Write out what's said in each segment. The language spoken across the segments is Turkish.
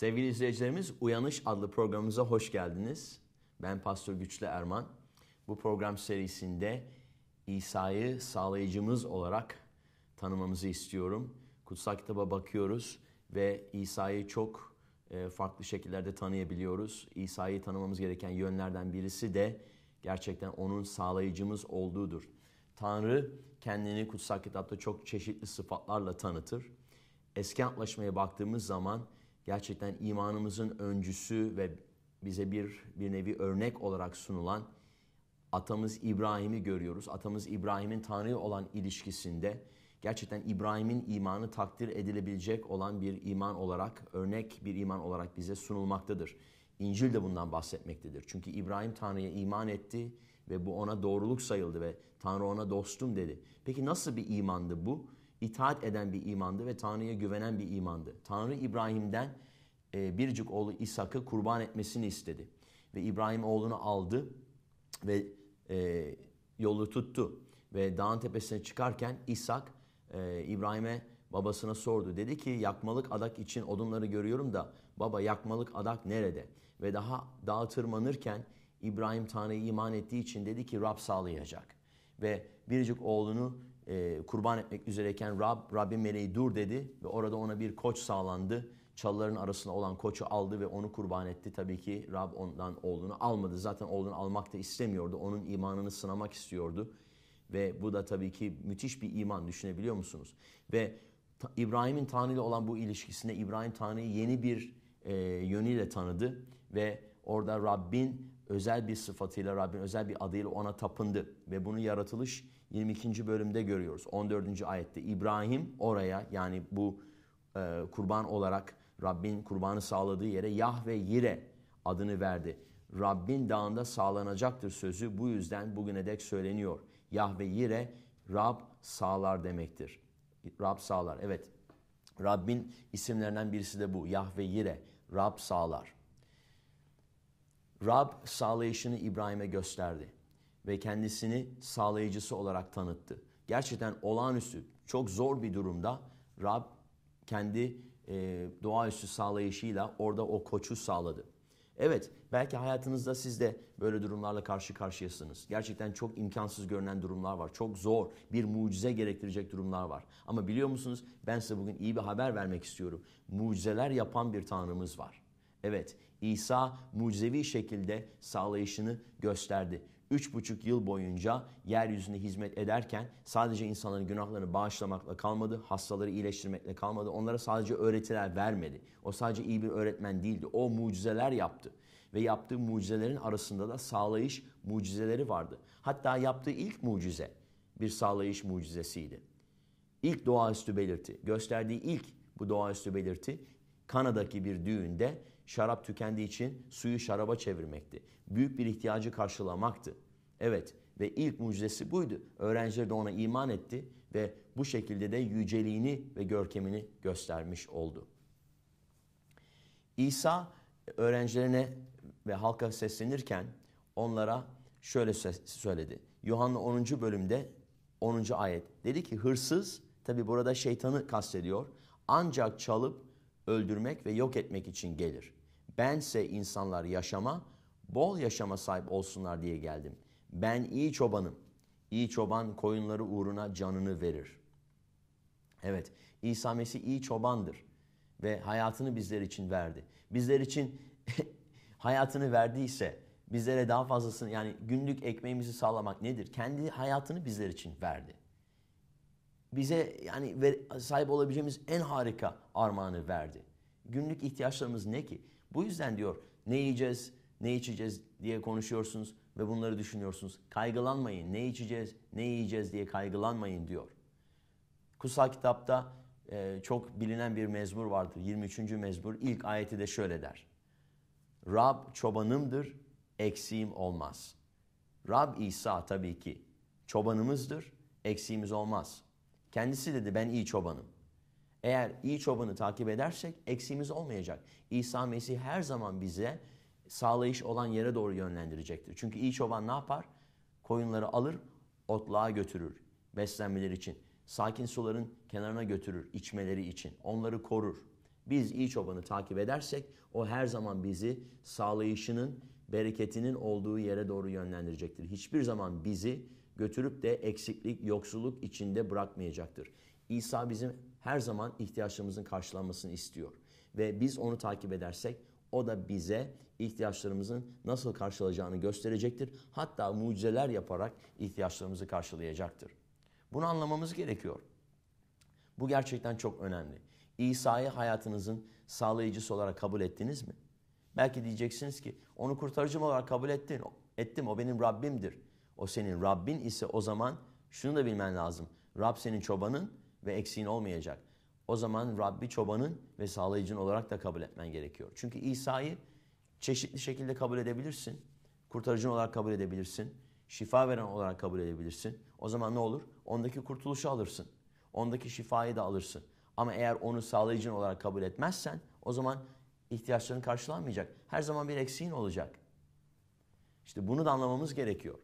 Sevgili izleyicilerimiz Uyanış adlı programımıza hoş geldiniz. Ben Pastör Güçlü Erman. Bu program serisinde İsa'yı sağlayıcımız olarak tanımamızı istiyorum. Kutsal kitaba bakıyoruz ve İsa'yı çok e, farklı şekillerde tanıyabiliyoruz. İsa'yı tanımamız gereken yönlerden birisi de gerçekten onun sağlayıcımız olduğudur. Tanrı kendini kutsal kitapta çok çeşitli sıfatlarla tanıtır. Eski antlaşmaya baktığımız zaman gerçekten imanımızın öncüsü ve bize bir bir nevi örnek olarak sunulan atamız İbrahim'i görüyoruz. Atamız İbrahim'in Tanrı'ya olan ilişkisinde gerçekten İbrahim'in imanı takdir edilebilecek olan bir iman olarak, örnek bir iman olarak bize sunulmaktadır. İncil de bundan bahsetmektedir. Çünkü İbrahim Tanrı'ya iman etti ve bu ona doğruluk sayıldı ve Tanrı ona dostum dedi. Peki nasıl bir imandı bu? itaat eden bir imandı ve Tanrı'ya güvenen bir imandı. Tanrı İbrahim'den e, biricik oğlu İshak'ı kurban etmesini istedi. Ve İbrahim oğlunu aldı ve e, yolu tuttu. Ve dağın tepesine çıkarken İshak e, İbrahim'e babasına sordu. Dedi ki yakmalık adak için odunları görüyorum da baba yakmalık adak nerede? Ve daha dağa tırmanırken İbrahim Tanrı'ya iman ettiği için dedi ki Rab sağlayacak. Ve biricik oğlunu e, kurban etmek üzereyken Rab, Rabbim meleği dur dedi ve orada ona bir koç sağlandı. Çalıların arasında olan koçu aldı ve onu kurban etti. Tabii ki Rab ondan oğlunu almadı. Zaten oğlunu almak da istemiyordu. Onun imanını sınamak istiyordu. Ve bu da tabii ki müthiş bir iman düşünebiliyor musunuz? Ve İbrahim'in Tanrı ile olan bu ilişkisinde İbrahim Tanrı'yı yeni bir e, yönüyle tanıdı. Ve orada Rabbin özel bir sıfatıyla, Rabbin özel bir adıyla ona tapındı. Ve bunu yaratılış 22. bölümde görüyoruz. 14. ayette İbrahim oraya yani bu e, kurban olarak Rabbin kurbanı sağladığı yere Yahve Yire adını verdi. Rabbin dağında sağlanacaktır sözü bu yüzden bugüne dek söyleniyor. Yahve Yire Rab sağlar demektir. Rab sağlar. Evet. Rabbin isimlerinden birisi de bu. Yahve Yire. Rab sağlar. Rab sağlayışını İbrahim'e gösterdi ve kendisini sağlayıcısı olarak tanıttı. Gerçekten olağanüstü, çok zor bir durumda Rab kendi e, doğaüstü sağlayışıyla orada o koçu sağladı. Evet, belki hayatınızda siz de böyle durumlarla karşı karşıyasınız. Gerçekten çok imkansız görünen durumlar var. Çok zor, bir mucize gerektirecek durumlar var. Ama biliyor musunuz ben size bugün iyi bir haber vermek istiyorum. Mucizeler yapan bir Tanrımız var. Evet, İsa mucizevi şekilde sağlayışını gösterdi. 3,5 yıl boyunca yeryüzünde hizmet ederken sadece insanların günahlarını bağışlamakla kalmadı, hastaları iyileştirmekle kalmadı. Onlara sadece öğretiler vermedi. O sadece iyi bir öğretmen değildi. O mucizeler yaptı ve yaptığı mucizelerin arasında da sağlayış mucizeleri vardı. Hatta yaptığı ilk mucize bir sağlayış mucizesiydi. İlk doğaüstü belirti, gösterdiği ilk bu doğaüstü belirti Kana'daki bir düğünde şarap tükendiği için suyu şaraba çevirmekti. Büyük bir ihtiyacı karşılamaktı. Evet ve ilk mucizesi buydu. Öğrenciler de ona iman etti ve bu şekilde de yüceliğini ve görkemini göstermiş oldu. İsa öğrencilerine ve halka seslenirken onlara şöyle söyledi. Yuhanna 10. bölümde 10. ayet. Dedi ki hırsız, tabi burada şeytanı kastediyor. Ancak çalıp öldürmek ve yok etmek için gelir. Bense insanlar yaşama, bol yaşama sahip olsunlar diye geldim. Ben iyi çobanım. İyi çoban koyunları uğruna canını verir. Evet, İsa Mesih iyi çobandır ve hayatını bizler için verdi. Bizler için hayatını verdiyse bizlere daha fazlasını yani günlük ekmeğimizi sağlamak nedir? Kendi hayatını bizler için verdi bize yani sahip olabileceğimiz en harika armağanı verdi. Günlük ihtiyaçlarımız ne ki? Bu yüzden diyor ne yiyeceğiz, ne içeceğiz diye konuşuyorsunuz ve bunları düşünüyorsunuz. Kaygılanmayın, ne içeceğiz, ne yiyeceğiz diye kaygılanmayın diyor. Kutsal kitapta e, çok bilinen bir mezmur vardır. 23. mezmur ilk ayeti de şöyle der. Rab çobanımdır, eksiğim olmaz. Rab İsa tabii ki çobanımızdır, eksiğimiz olmaz. Kendisi dedi ben iyi çobanım. Eğer iyi çobanı takip edersek eksiğimiz olmayacak. İsa Mesih her zaman bize sağlayış olan yere doğru yönlendirecektir. Çünkü iyi çoban ne yapar? Koyunları alır, otluğa götürür beslenmeleri için. Sakin suların kenarına götürür içmeleri için. Onları korur. Biz iyi çobanı takip edersek o her zaman bizi sağlayışının, bereketinin olduğu yere doğru yönlendirecektir. Hiçbir zaman bizi götürüp de eksiklik, yoksulluk içinde bırakmayacaktır. İsa bizim her zaman ihtiyaçlarımızın karşılanmasını istiyor. Ve biz onu takip edersek o da bize ihtiyaçlarımızın nasıl karşılayacağını gösterecektir. Hatta mucizeler yaparak ihtiyaçlarımızı karşılayacaktır. Bunu anlamamız gerekiyor. Bu gerçekten çok önemli. İsa'yı hayatınızın sağlayıcısı olarak kabul ettiniz mi? Belki diyeceksiniz ki onu kurtarıcım olarak kabul ettin, ettim o benim Rabbimdir o senin Rabbin ise o zaman şunu da bilmen lazım. Rab senin çobanın ve eksiğin olmayacak. O zaman Rabbi çobanın ve sağlayıcın olarak da kabul etmen gerekiyor. Çünkü İsa'yı çeşitli şekilde kabul edebilirsin. Kurtarıcın olarak kabul edebilirsin. Şifa veren olarak kabul edebilirsin. O zaman ne olur? Ondaki kurtuluşu alırsın. Ondaki şifayı da alırsın. Ama eğer onu sağlayıcın olarak kabul etmezsen o zaman ihtiyaçların karşılanmayacak. Her zaman bir eksiğin olacak. İşte bunu da anlamamız gerekiyor.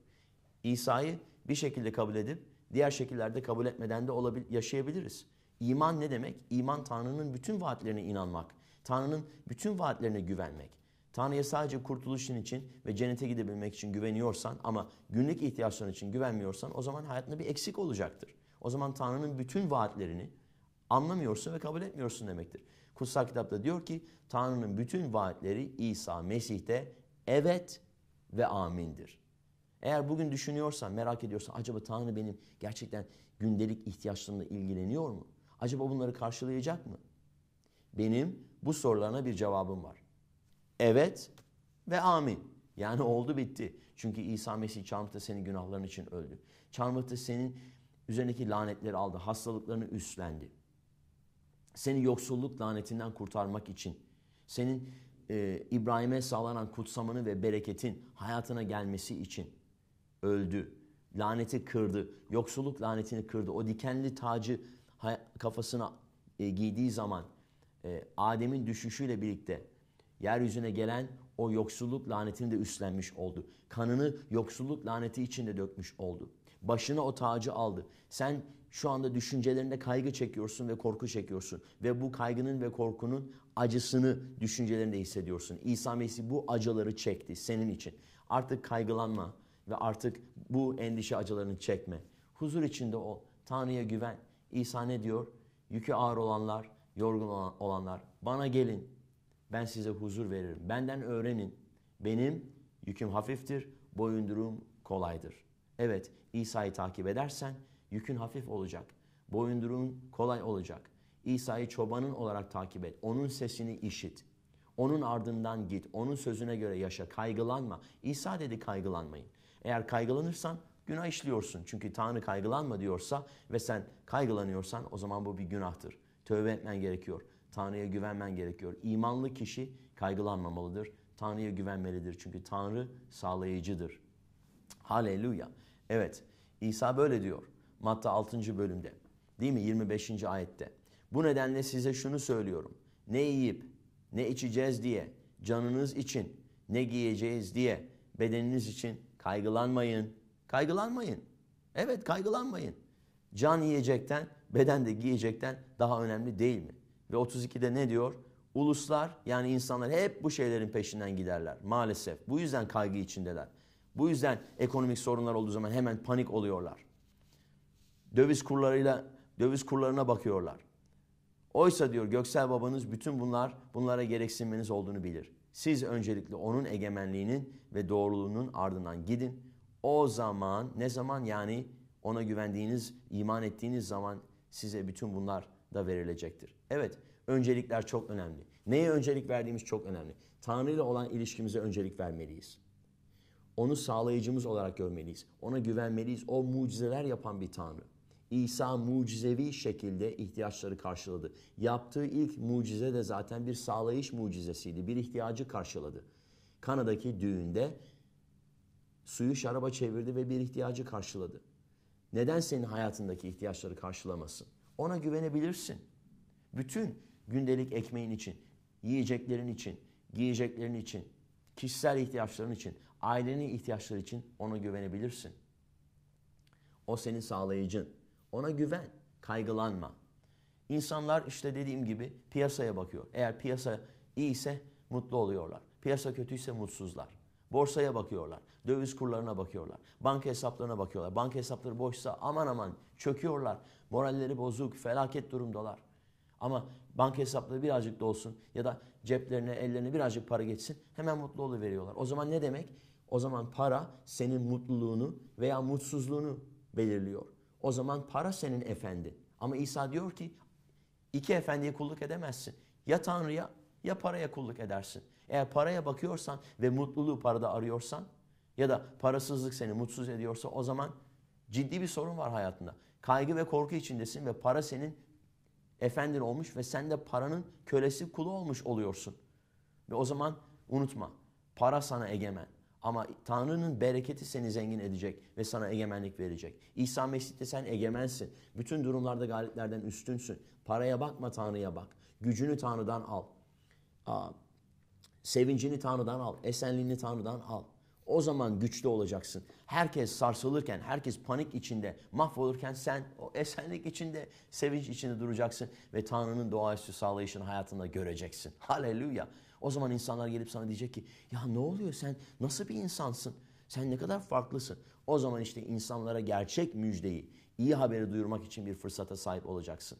İsa'yı bir şekilde kabul edip diğer şekillerde kabul etmeden de olabil- yaşayabiliriz. İman ne demek? İman Tanrı'nın bütün vaatlerine inanmak. Tanrı'nın bütün vaatlerine güvenmek. Tanrı'ya sadece kurtuluşun için ve cennete gidebilmek için güveniyorsan ama günlük ihtiyaçların için güvenmiyorsan o zaman hayatında bir eksik olacaktır. O zaman Tanrı'nın bütün vaatlerini anlamıyorsun ve kabul etmiyorsun demektir. Kutsal kitapta diyor ki Tanrı'nın bütün vaatleri İsa Mesih'te evet ve amindir. Eğer bugün düşünüyorsan, merak ediyorsan acaba Tanrı benim gerçekten gündelik ihtiyaçlarımla ilgileniyor mu? Acaba bunları karşılayacak mı? Benim bu sorularına bir cevabım var. Evet ve amin. Yani oldu bitti. Çünkü İsa Mesih çarmıhta senin günahların için öldü. Çarmıhta senin üzerindeki lanetleri aldı, hastalıklarını üstlendi. Seni yoksulluk lanetinden kurtarmak için, senin e, İbrahim'e sağlanan kutsamanı ve bereketin hayatına gelmesi için öldü. Laneti kırdı. Yoksulluk lanetini kırdı. O dikenli tacı kafasına e, giydiği zaman e, Adem'in düşüşüyle birlikte yeryüzüne gelen o yoksulluk lanetini de üstlenmiş oldu. Kanını yoksulluk laneti içinde dökmüş oldu. Başına o tacı aldı. Sen şu anda düşüncelerinde kaygı çekiyorsun ve korku çekiyorsun. Ve bu kaygının ve korkunun acısını düşüncelerinde hissediyorsun. İsa Mesih bu acıları çekti senin için. Artık kaygılanma, ve artık bu endişe acılarını çekme. Huzur içinde ol. Tanrı'ya güven. İsa ne diyor? Yükü ağır olanlar, yorgun olanlar bana gelin. Ben size huzur veririm. Benden öğrenin. Benim yüküm hafiftir, boyundurum kolaydır. Evet, İsa'yı takip edersen yükün hafif olacak. Boyunduruğun kolay olacak. İsa'yı çobanın olarak takip et. Onun sesini işit. Onun ardından git. Onun sözüne göre yaşa. Kaygılanma. İsa dedi kaygılanmayın. Eğer kaygılanırsan günah işliyorsun. Çünkü Tanrı kaygılanma diyorsa ve sen kaygılanıyorsan o zaman bu bir günahtır. Tövbe etmen gerekiyor. Tanrı'ya güvenmen gerekiyor. İmanlı kişi kaygılanmamalıdır. Tanrı'ya güvenmelidir. Çünkü Tanrı sağlayıcıdır. Haleluya. Evet. İsa böyle diyor. Matta 6. bölümde. Değil mi? 25. ayette. Bu nedenle size şunu söylüyorum. Ne yiyip ne içeceğiz diye, canınız için, ne giyeceğiz diye, bedeniniz için Kaygılanmayın. Kaygılanmayın. Evet kaygılanmayın. Can yiyecekten, beden de giyecekten daha önemli değil mi? Ve 32'de ne diyor? Uluslar yani insanlar hep bu şeylerin peşinden giderler maalesef. Bu yüzden kaygı içindeler. Bu yüzden ekonomik sorunlar olduğu zaman hemen panik oluyorlar. Döviz kurlarıyla döviz kurlarına bakıyorlar. Oysa diyor Göksel babanız bütün bunlar bunlara gereksinmeniz olduğunu bilir. Siz öncelikle onun egemenliğinin ve doğruluğunun ardından gidin. O zaman ne zaman yani ona güvendiğiniz, iman ettiğiniz zaman size bütün bunlar da verilecektir. Evet, öncelikler çok önemli. Neye öncelik verdiğimiz çok önemli. Tanrı ile olan ilişkimize öncelik vermeliyiz. Onu sağlayıcımız olarak görmeliyiz. Ona güvenmeliyiz. O mucizeler yapan bir Tanrı. İsa mucizevi şekilde ihtiyaçları karşıladı. Yaptığı ilk mucize de zaten bir sağlayış mucizesiydi. Bir ihtiyacı karşıladı. Kana'daki düğünde suyu şaraba çevirdi ve bir ihtiyacı karşıladı. Neden senin hayatındaki ihtiyaçları karşılamasın? Ona güvenebilirsin. Bütün gündelik ekmeğin için, yiyeceklerin için, giyeceklerin için, kişisel ihtiyaçların için, ailenin ihtiyaçları için ona güvenebilirsin. O senin sağlayıcın. Ona güven, kaygılanma. İnsanlar işte dediğim gibi piyasaya bakıyor. Eğer piyasa iyiyse mutlu oluyorlar. Piyasa kötüyse mutsuzlar. Borsaya bakıyorlar, döviz kurlarına bakıyorlar, banka hesaplarına bakıyorlar. Banka hesapları boşsa aman aman çöküyorlar, moralleri bozuk, felaket durumdalar. Ama banka hesapları birazcık da olsun ya da ceplerine, ellerine birazcık para geçsin hemen mutlu oluveriyorlar. O zaman ne demek? O zaman para senin mutluluğunu veya mutsuzluğunu belirliyor. O zaman para senin efendi. Ama İsa diyor ki iki efendiye kulluk edemezsin. Ya Tanrı'ya ya paraya kulluk edersin. Eğer paraya bakıyorsan ve mutluluğu parada arıyorsan ya da parasızlık seni mutsuz ediyorsa o zaman ciddi bir sorun var hayatında. Kaygı ve korku içindesin ve para senin efendin olmuş ve sen de paranın kölesi kulu olmuş oluyorsun. Ve o zaman unutma para sana egemen. Ama Tanrı'nın bereketi seni zengin edecek ve sana egemenlik verecek. İsa Mesih'te sen egemensin. Bütün durumlarda galiplerden üstünsün. Paraya bakma Tanrı'ya bak. Gücünü Tanrı'dan al. Aa, sevincini Tanrı'dan al. Esenliğini Tanrı'dan al. O zaman güçlü olacaksın. Herkes sarsılırken, herkes panik içinde, mahvolurken sen o esenlik içinde, sevinç içinde duracaksın ve Tanrı'nın doğaüstü sağlayışını hayatında göreceksin. Haleluya. O zaman insanlar gelip sana diyecek ki ya ne oluyor sen nasıl bir insansın? Sen ne kadar farklısın. O zaman işte insanlara gerçek müjdeyi, iyi haberi duyurmak için bir fırsata sahip olacaksın.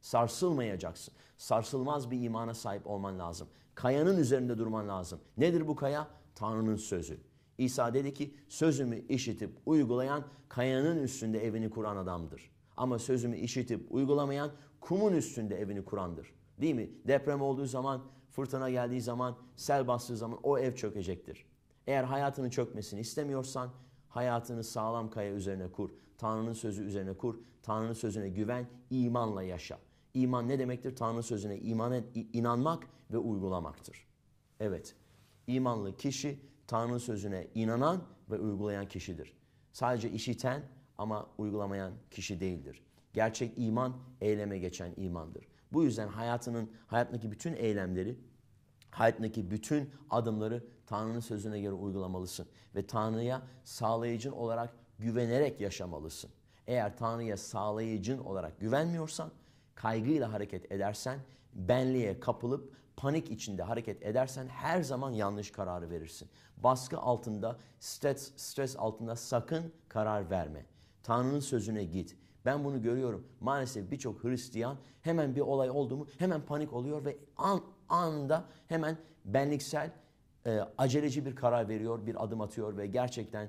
Sarsılmayacaksın. Sarsılmaz bir imana sahip olman lazım. Kayanın üzerinde durman lazım. Nedir bu kaya? Tanrı'nın sözü. İsa dedi ki sözümü işitip uygulayan kayanın üstünde evini kuran adamdır. Ama sözümü işitip uygulamayan kumun üstünde evini kurandır. Değil mi? Deprem olduğu zaman Fırtına geldiği zaman, sel bastığı zaman o ev çökecektir. Eğer hayatının çökmesini istemiyorsan hayatını sağlam kaya üzerine kur. Tanrı'nın sözü üzerine kur. Tanrı'nın sözüne güven, imanla yaşa. İman ne demektir? Tanrı'nın sözüne iman et, inanmak ve uygulamaktır. Evet, imanlı kişi Tanrı'nın sözüne inanan ve uygulayan kişidir. Sadece işiten ama uygulamayan kişi değildir. Gerçek iman eyleme geçen imandır. Bu yüzden hayatının hayatındaki bütün eylemleri, hayatındaki bütün adımları Tanrı'nın sözüne göre uygulamalısın ve Tanrı'ya sağlayıcın olarak güvenerek yaşamalısın. Eğer Tanrı'ya sağlayıcın olarak güvenmiyorsan, kaygıyla hareket edersen, benliğe kapılıp panik içinde hareket edersen her zaman yanlış kararı verirsin. Baskı altında, stres, stres altında sakın karar verme. Tanrı'nın sözüne git. Ben bunu görüyorum. Maalesef birçok Hristiyan hemen bir olay oldu mu hemen panik oluyor ve an, anında hemen benliksel e, aceleci bir karar veriyor, bir adım atıyor ve gerçekten e,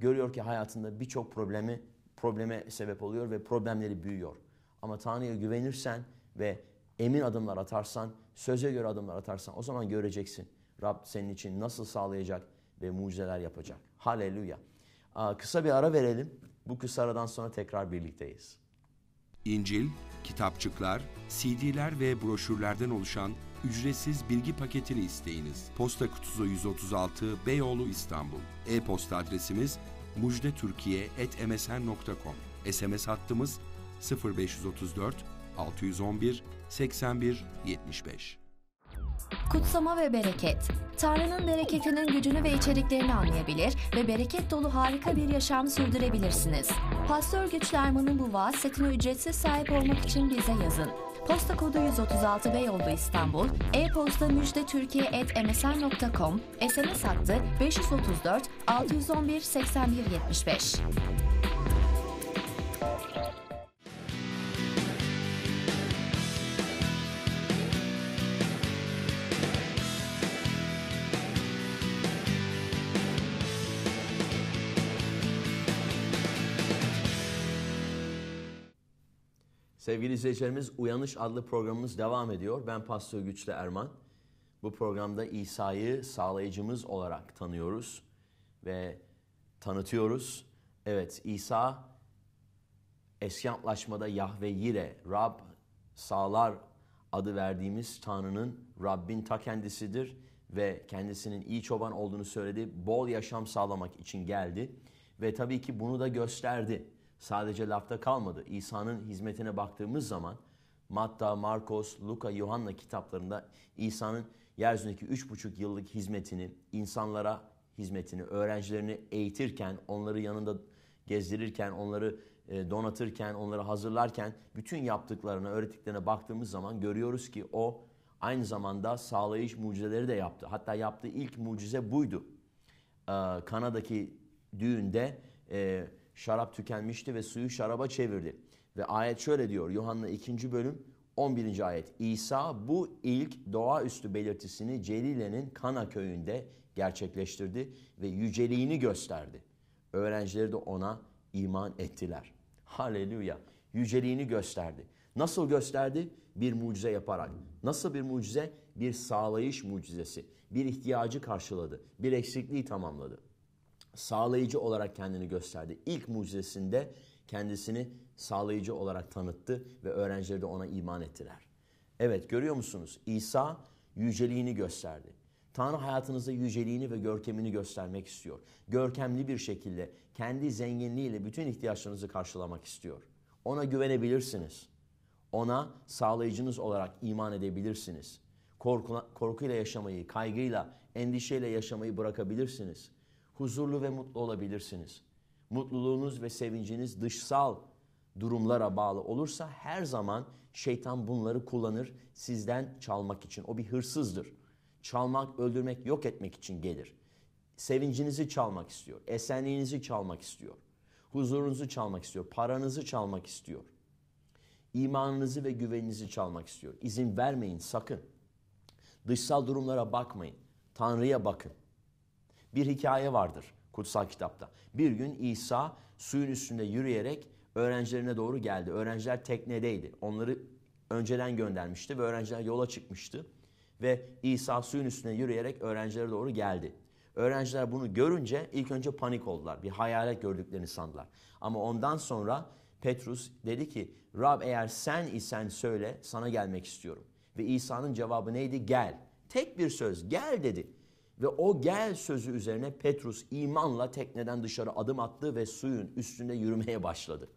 görüyor ki hayatında birçok problemi probleme sebep oluyor ve problemleri büyüyor. Ama Tanrı'ya güvenirsen ve emin adımlar atarsan, söze göre adımlar atarsan o zaman göreceksin. Rab senin için nasıl sağlayacak ve mucizeler yapacak. Haleluya. kısa bir ara verelim. Bu kısa aradan sonra tekrar birlikteyiz. İncil, kitapçıklar, CD'ler ve broşürlerden oluşan ücretsiz bilgi paketini isteyiniz. Posta kutusu 136 Beyoğlu İstanbul. E-posta adresimiz mujdetürkiye.msn.com SMS hattımız 0534 611 81 75 Kutsama ve bereket. Tanrı'nın bereketinin gücünü ve içeriklerini anlayabilir ve bereket dolu harika bir yaşam sürdürebilirsiniz. Pastör Güçlerman'ın bu vaaz ücretsiz sahip olmak için bize yazın. Posta kodu 136 Beyoğlu İstanbul, e-posta müjdetürkiye.msn.com, SMS hattı 534 611 8175. Sevgili izleyicilerimiz Uyanış adlı programımız devam ediyor. Ben Pastör Güçlü Erman. Bu programda İsa'yı sağlayıcımız olarak tanıyoruz ve tanıtıyoruz. Evet İsa eski antlaşmada Yahve Yire, Rab sağlar adı verdiğimiz Tanrı'nın Rabbin ta kendisidir ve kendisinin iyi çoban olduğunu söyledi. Bol yaşam sağlamak için geldi ve tabii ki bunu da gösterdi sadece lafta kalmadı. İsa'nın hizmetine baktığımız zaman Matta, Markos, Luka, Yuhanna kitaplarında İsa'nın yeryüzündeki buçuk yıllık hizmetini, insanlara hizmetini, öğrencilerini eğitirken, onları yanında gezdirirken, onları e, donatırken, onları hazırlarken bütün yaptıklarına, öğrettiklerine baktığımız zaman görüyoruz ki o aynı zamanda sağlayış mucizeleri de yaptı. Hatta yaptığı ilk mucize buydu. E, Kana'daki düğünde e, Şarap tükenmişti ve suyu şaraba çevirdi. Ve ayet şöyle diyor Yuhanna 2. bölüm 11. ayet. İsa bu ilk doğaüstü belirtisini Celile'nin Kana köyünde gerçekleştirdi ve yüceliğini gösterdi. Öğrencileri de ona iman ettiler. Haleluya. Yüceliğini gösterdi. Nasıl gösterdi? Bir mucize yaparak. Nasıl bir mucize? Bir sağlayış mucizesi. Bir ihtiyacı karşıladı. Bir eksikliği tamamladı sağlayıcı olarak kendini gösterdi. İlk mucizesinde kendisini sağlayıcı olarak tanıttı ve öğrencileri de ona iman ettiler. Evet görüyor musunuz? İsa yüceliğini gösterdi. Tanrı hayatınızda yüceliğini ve görkemini göstermek istiyor. Görkemli bir şekilde kendi zenginliğiyle bütün ihtiyaçlarınızı karşılamak istiyor. Ona güvenebilirsiniz. Ona sağlayıcınız olarak iman edebilirsiniz. Korku, korkuyla yaşamayı, kaygıyla, endişeyle yaşamayı bırakabilirsiniz huzurlu ve mutlu olabilirsiniz. Mutluluğunuz ve sevinciniz dışsal durumlara bağlı olursa her zaman şeytan bunları kullanır sizden çalmak için. O bir hırsızdır. Çalmak, öldürmek, yok etmek için gelir. Sevincinizi çalmak istiyor, esenliğinizi çalmak istiyor, huzurunuzu çalmak istiyor, paranızı çalmak istiyor. imanınızı ve güveninizi çalmak istiyor. İzin vermeyin sakın. Dışsal durumlara bakmayın. Tanrı'ya bakın bir hikaye vardır kutsal kitapta. Bir gün İsa suyun üstünde yürüyerek öğrencilerine doğru geldi. Öğrenciler teknedeydi. Onları önceden göndermişti ve öğrenciler yola çıkmıştı. Ve İsa suyun üstünde yürüyerek öğrencilere doğru geldi. Öğrenciler bunu görünce ilk önce panik oldular. Bir hayalet gördüklerini sandılar. Ama ondan sonra Petrus dedi ki Rab eğer sen isen söyle sana gelmek istiyorum. Ve İsa'nın cevabı neydi? Gel. Tek bir söz gel dedi. Ve o gel sözü üzerine Petrus imanla tekneden dışarı adım attı ve suyun üstünde yürümeye başladı.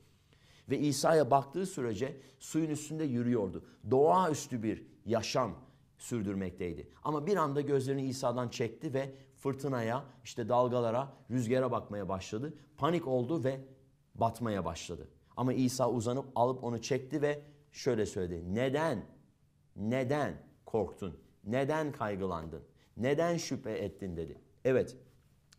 Ve İsa'ya baktığı sürece suyun üstünde yürüyordu. Doğaüstü bir yaşam sürdürmekteydi. Ama bir anda gözlerini İsa'dan çekti ve fırtınaya, işte dalgalara, rüzgara bakmaya başladı. Panik oldu ve batmaya başladı. Ama İsa uzanıp alıp onu çekti ve şöyle söyledi. Neden? Neden korktun? Neden kaygılandın? Neden şüphe ettin dedi. Evet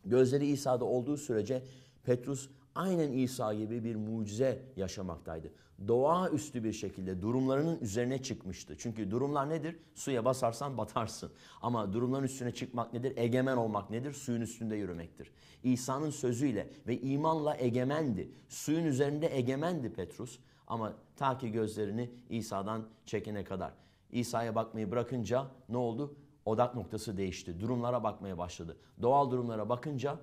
gözleri İsa'da olduğu sürece Petrus aynen İsa gibi bir mucize yaşamaktaydı. Doğaüstü bir şekilde durumlarının üzerine çıkmıştı. Çünkü durumlar nedir? Suya basarsan batarsın. Ama durumların üstüne çıkmak nedir? Egemen olmak nedir? Suyun üstünde yürümektir. İsa'nın sözüyle ve imanla egemendi. Suyun üzerinde egemendi Petrus. Ama ta ki gözlerini İsa'dan çekene kadar. İsa'ya bakmayı bırakınca ne oldu? odak noktası değişti. Durumlara bakmaya başladı. Doğal durumlara bakınca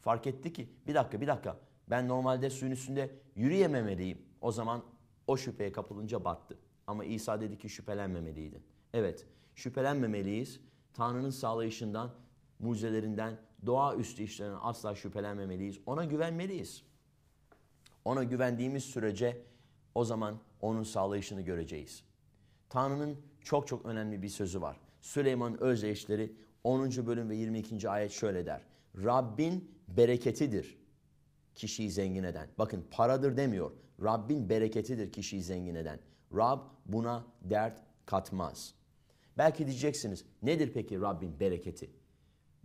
fark etti ki bir dakika bir dakika ben normalde suyun üstünde yürüyememeliyim. O zaman o şüpheye kapılınca battı. Ama İsa dedi ki şüphelenmemeliydin. Evet şüphelenmemeliyiz. Tanrı'nın sağlayışından, mucizelerinden, üstü işlerinden asla şüphelenmemeliyiz. Ona güvenmeliyiz. Ona güvendiğimiz sürece o zaman onun sağlayışını göreceğiz. Tanrı'nın çok çok önemli bir sözü var. Süleyman Özdeşleri 10. bölüm ve 22. ayet şöyle der. Rabbin bereketidir kişiyi zengin eden. Bakın paradır demiyor. Rabbin bereketidir kişiyi zengin eden. Rab buna dert katmaz. Belki diyeceksiniz nedir peki Rabbin bereketi?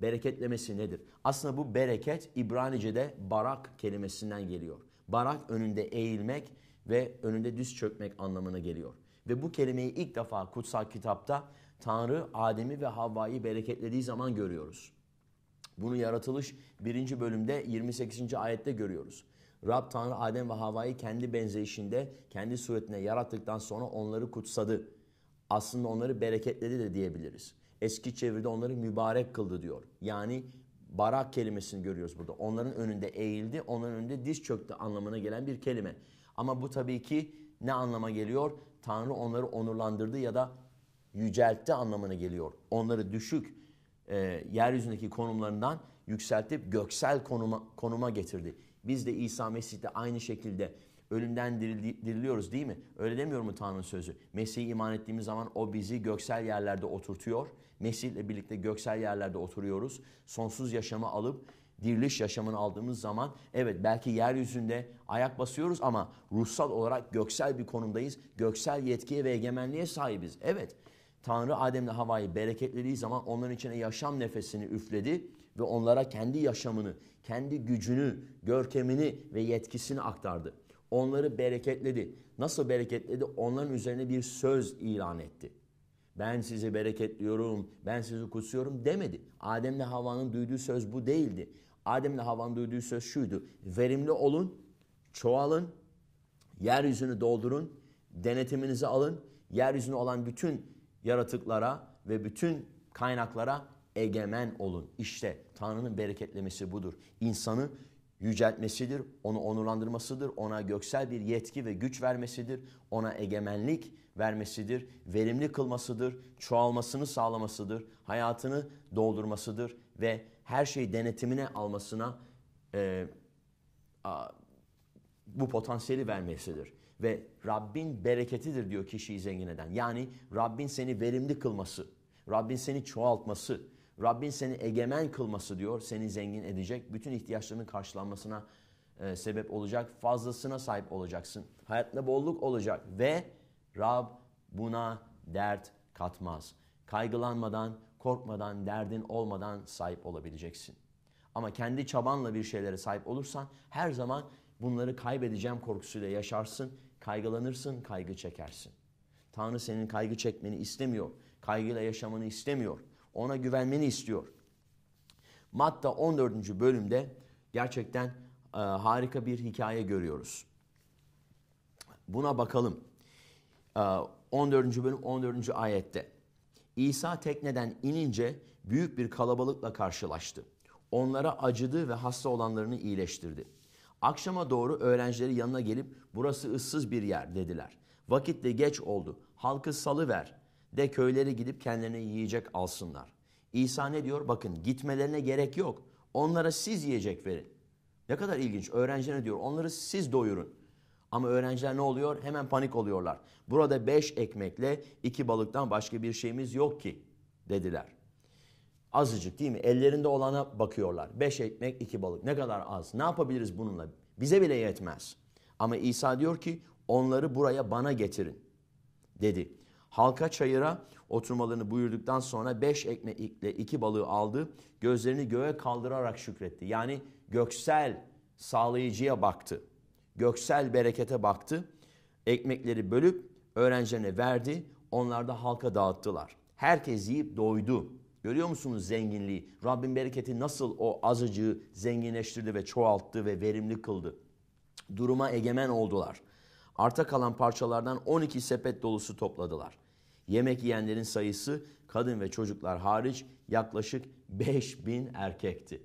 Bereketlemesi nedir? Aslında bu bereket İbranice'de barak kelimesinden geliyor. Barak önünde eğilmek, ve önünde düz çökmek anlamına geliyor. Ve bu kelimeyi ilk defa kutsal kitapta Tanrı Adem'i ve Havva'yı bereketlediği zaman görüyoruz. Bunu yaratılış 1. bölümde 28. ayette görüyoruz. Rab Tanrı Adem ve Havva'yı kendi benzeyişinde, kendi suretine yarattıktan sonra onları kutsadı. Aslında onları bereketledi de diyebiliriz. Eski çevirde onları mübarek kıldı diyor. Yani barak kelimesini görüyoruz burada. Onların önünde eğildi, onların önünde diz çöktü anlamına gelen bir kelime. Ama bu tabii ki ne anlama geliyor? Tanrı onları onurlandırdı ya da yüceltti anlamına geliyor. Onları düşük e, yeryüzündeki konumlarından yükseltip göksel konuma, konuma getirdi. Biz de İsa Mesih'te aynı şekilde ölümden diriliyoruz değil mi? Öyle demiyor mu Tanrı'nın sözü? Mesih'e iman ettiğimiz zaman o bizi göksel yerlerde oturtuyor. Mesih'le birlikte göksel yerlerde oturuyoruz. Sonsuz yaşamı alıp diriliş yaşamını aldığımız zaman evet belki yeryüzünde ayak basıyoruz ama ruhsal olarak göksel bir konumdayız. Göksel yetkiye ve egemenliğe sahibiz. Evet Tanrı Adem'le Havayı bereketlediği zaman onların içine yaşam nefesini üfledi ve onlara kendi yaşamını, kendi gücünü, görkemini ve yetkisini aktardı. Onları bereketledi. Nasıl bereketledi? Onların üzerine bir söz ilan etti. Ben sizi bereketliyorum, ben sizi kutsuyorum demedi. Adem'le havanın duyduğu söz bu değildi. Adem'le havan duyduğu söz şuydu. Verimli olun, çoğalın, yeryüzünü doldurun, denetiminizi alın. Yeryüzünü olan bütün yaratıklara ve bütün kaynaklara egemen olun. İşte Tanrı'nın bereketlemesi budur. İnsanı yüceltmesidir, onu onurlandırmasıdır, ona göksel bir yetki ve güç vermesidir, ona egemenlik vermesidir, verimli kılmasıdır, çoğalmasını sağlamasıdır, hayatını doldurmasıdır ve her şeyi denetimine almasına e, a, bu potansiyeli vermesidir. Ve Rabbin bereketidir diyor kişiyi zengin eden. Yani Rabbin seni verimli kılması, Rabbin seni çoğaltması, Rabbin seni egemen kılması diyor. Seni zengin edecek, bütün ihtiyaçlarının karşılanmasına e, sebep olacak, fazlasına sahip olacaksın. Hayatta bolluk olacak ve Rab buna dert katmaz. Kaygılanmadan, korkmadan, derdin olmadan sahip olabileceksin. Ama kendi çabanla bir şeylere sahip olursan her zaman bunları kaybedeceğim korkusuyla yaşarsın, kaygılanırsın, kaygı çekersin. Tanrı senin kaygı çekmeni istemiyor. Kaygıyla yaşamanı istemiyor. Ona güvenmeni istiyor. Matta 14. bölümde gerçekten e, harika bir hikaye görüyoruz. Buna bakalım. 14. Ee, bölüm 14. ayette. İsa tekneden inince büyük bir kalabalıkla karşılaştı. Onlara acıdı ve hasta olanlarını iyileştirdi. Akşama doğru öğrencileri yanına gelip burası ıssız bir yer dediler. Vakit de geç oldu. Halkı salıver de köylere gidip kendilerine yiyecek alsınlar. İsa ne diyor? Bakın gitmelerine gerek yok. Onlara siz yiyecek verin. Ne kadar ilginç. Öğrencilerine diyor onları siz doyurun. Ama öğrenciler ne oluyor? Hemen panik oluyorlar. Burada beş ekmekle iki balıktan başka bir şeyimiz yok ki dediler. Azıcık değil mi? Ellerinde olana bakıyorlar. Beş ekmek, iki balık. Ne kadar az. Ne yapabiliriz bununla? Bize bile yetmez. Ama İsa diyor ki onları buraya bana getirin dedi. Halka çayıra oturmalarını buyurduktan sonra beş ekmekle iki balığı aldı. Gözlerini göğe kaldırarak şükretti. Yani göksel sağlayıcıya baktı göksel berekete baktı. Ekmekleri bölüp öğrencilerine verdi. Onlar da halka dağıttılar. Herkes yiyip doydu. Görüyor musunuz zenginliği? Rabbin bereketi nasıl o azıcığı zenginleştirdi ve çoğalttı ve verimli kıldı. Duruma egemen oldular. Arta kalan parçalardan 12 sepet dolusu topladılar. Yemek yiyenlerin sayısı kadın ve çocuklar hariç yaklaşık 5000 erkekti.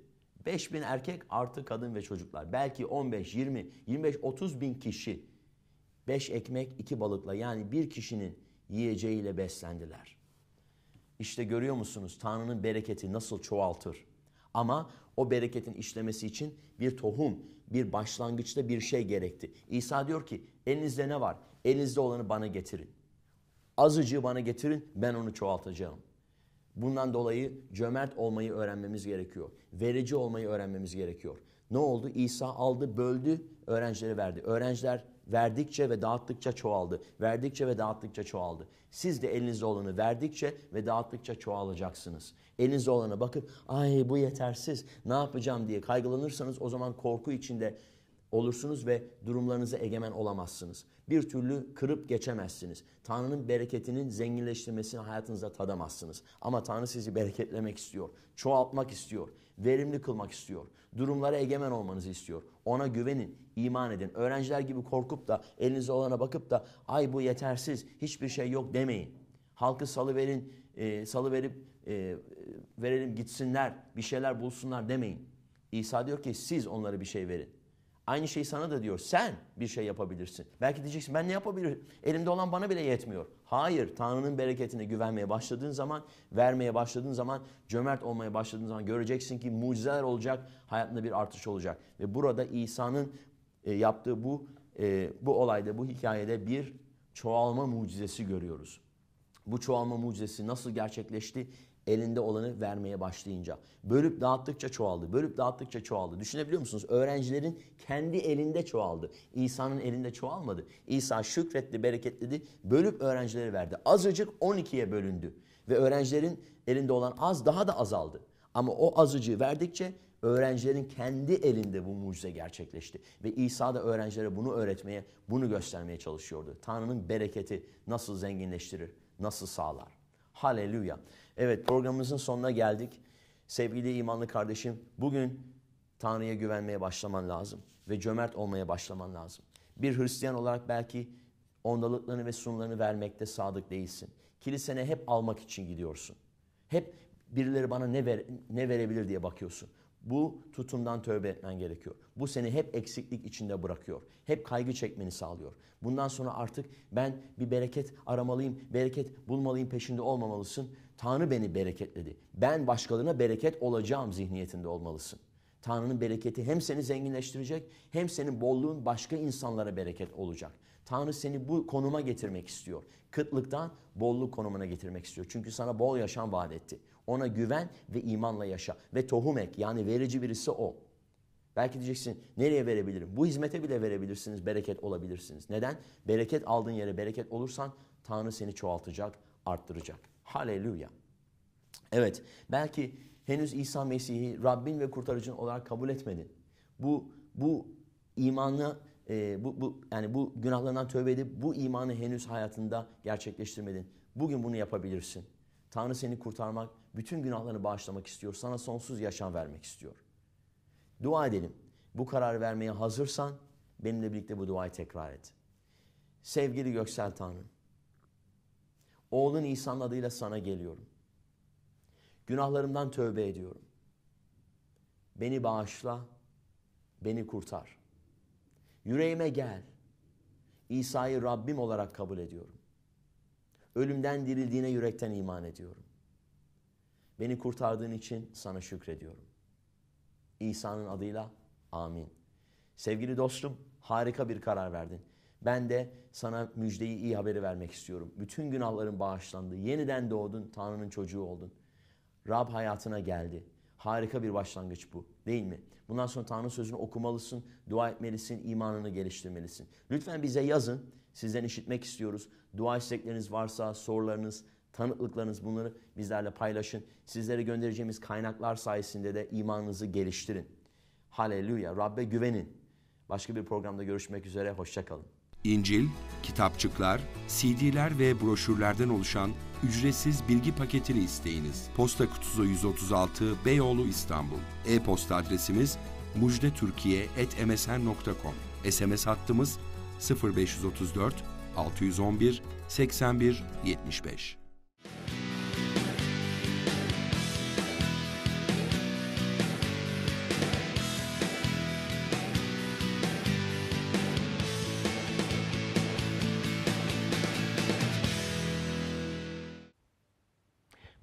5000 erkek artı kadın ve çocuklar. Belki 15, 20, 25, 30 bin kişi 5 ekmek, 2 balıkla yani bir kişinin yiyeceğiyle beslendiler. İşte görüyor musunuz Tanrı'nın bereketi nasıl çoğaltır. Ama o bereketin işlemesi için bir tohum, bir başlangıçta bir şey gerekti. İsa diyor ki elinizde ne var? Elinizde olanı bana getirin. Azıcığı bana getirin ben onu çoğaltacağım. Bundan dolayı cömert olmayı öğrenmemiz gerekiyor. Verici olmayı öğrenmemiz gerekiyor. Ne oldu? İsa aldı, böldü, öğrencilere verdi. Öğrenciler verdikçe ve dağıttıkça çoğaldı. Verdikçe ve dağıttıkça çoğaldı. Siz de elinizde olanı verdikçe ve dağıttıkça çoğalacaksınız. Elinizde olanı bakıp ay bu yetersiz ne yapacağım diye kaygılanırsanız o zaman korku içinde olursunuz ve durumlarınıza egemen olamazsınız bir türlü kırıp geçemezsiniz. Tanrı'nın bereketinin zenginleştirmesini hayatınızda tadamazsınız. Ama Tanrı sizi bereketlemek istiyor, çoğaltmak istiyor, verimli kılmak istiyor. Durumlara egemen olmanızı istiyor. Ona güvenin, iman edin. Öğrenciler gibi korkup da elinize olana bakıp da ay bu yetersiz, hiçbir şey yok demeyin. Halkı salıverin, e, salıverip e, verelim gitsinler, bir şeyler bulsunlar demeyin. İsa diyor ki siz onlara bir şey verin. Aynı şeyi sana da diyor. Sen bir şey yapabilirsin. Belki diyeceksin ben ne yapabilirim? Elimde olan bana bile yetmiyor. Hayır. Tanrı'nın bereketine güvenmeye başladığın zaman, vermeye başladığın zaman, cömert olmaya başladığın zaman göreceksin ki mucizeler olacak. Hayatında bir artış olacak. Ve burada İsa'nın e, yaptığı bu e, bu olayda, bu hikayede bir çoğalma mucizesi görüyoruz. Bu çoğalma mucizesi nasıl gerçekleşti? elinde olanı vermeye başlayınca. Bölüp dağıttıkça çoğaldı. Bölüp dağıttıkça çoğaldı. Düşünebiliyor musunuz? Öğrencilerin kendi elinde çoğaldı. İsa'nın elinde çoğalmadı. İsa şükretli bereketledi. Bölüp öğrencilere verdi. Azıcık 12'ye bölündü. Ve öğrencilerin elinde olan az daha da azaldı. Ama o azıcığı verdikçe öğrencilerin kendi elinde bu mucize gerçekleşti. Ve İsa da öğrencilere bunu öğretmeye, bunu göstermeye çalışıyordu. Tanrı'nın bereketi nasıl zenginleştirir, nasıl sağlar. Haleluya. Evet programımızın sonuna geldik. Sevgili imanlı kardeşim bugün Tanrı'ya güvenmeye başlaman lazım ve cömert olmaya başlaman lazım. Bir Hristiyan olarak belki ondalıklarını ve sunlarını vermekte sadık değilsin. Kilisene hep almak için gidiyorsun. Hep birileri bana ne, ver, ne verebilir diye bakıyorsun. Bu tutumdan tövbe etmen gerekiyor. Bu seni hep eksiklik içinde bırakıyor. Hep kaygı çekmeni sağlıyor. Bundan sonra artık ben bir bereket aramalıyım, bereket bulmalıyım peşinde olmamalısın. Tanrı beni bereketledi. Ben başkalarına bereket olacağım zihniyetinde olmalısın. Tanrı'nın bereketi hem seni zenginleştirecek hem senin bolluğun başka insanlara bereket olacak. Tanrı seni bu konuma getirmek istiyor. Kıtlıktan bolluk konumuna getirmek istiyor. Çünkü sana bol yaşam vaat etti. Ona güven ve imanla yaşa. Ve tohum ek yani verici birisi o. Belki diyeceksin nereye verebilirim? Bu hizmete bile verebilirsiniz, bereket olabilirsiniz. Neden? Bereket aldığın yere bereket olursan Tanrı seni çoğaltacak, arttıracak. Haleluya. Evet belki henüz İsa Mesih'i Rabbin ve kurtarıcın olarak kabul etmedin. Bu bu imanı e, bu, bu yani bu günahlarından tövbe edip bu imanı henüz hayatında gerçekleştirmedin. Bugün bunu yapabilirsin. Tanrı seni kurtarmak, bütün günahlarını bağışlamak istiyor. Sana sonsuz yaşam vermek istiyor. Dua edelim. Bu kararı vermeye hazırsan benimle birlikte bu duayı tekrar et. Sevgili Göksel Tanrım, Oğlun İsa'nın adıyla sana geliyorum. Günahlarımdan tövbe ediyorum. Beni bağışla, beni kurtar. Yüreğime gel. İsa'yı Rabbim olarak kabul ediyorum. Ölümden dirildiğine yürekten iman ediyorum. Beni kurtardığın için sana şükrediyorum. İsa'nın adıyla amin. Sevgili dostum harika bir karar verdin. Ben de sana müjdeyi iyi haberi vermek istiyorum. Bütün günahların bağışlandı. Yeniden doğdun, Tanrı'nın çocuğu oldun. Rab hayatına geldi. Harika bir başlangıç bu değil mi? Bundan sonra Tanrı sözünü okumalısın, dua etmelisin, imanını geliştirmelisin. Lütfen bize yazın. Sizden işitmek istiyoruz. Dua istekleriniz varsa, sorularınız, tanıklıklarınız bunları bizlerle paylaşın. Sizlere göndereceğimiz kaynaklar sayesinde de imanınızı geliştirin. Haleluya. Rabbe güvenin. Başka bir programda görüşmek üzere. Hoşçakalın. İncil, kitapçıklar, CD'ler ve broşürlerden oluşan ücretsiz bilgi paketini isteyiniz. Posta kutusu 136 Beyoğlu İstanbul. E-posta adresimiz mujdetürkiye.msn.com SMS hattımız 0534 611 81 75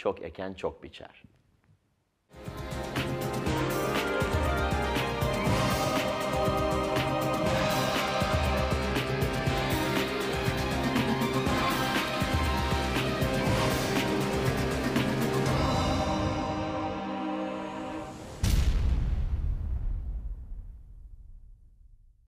çok eken çok biçer.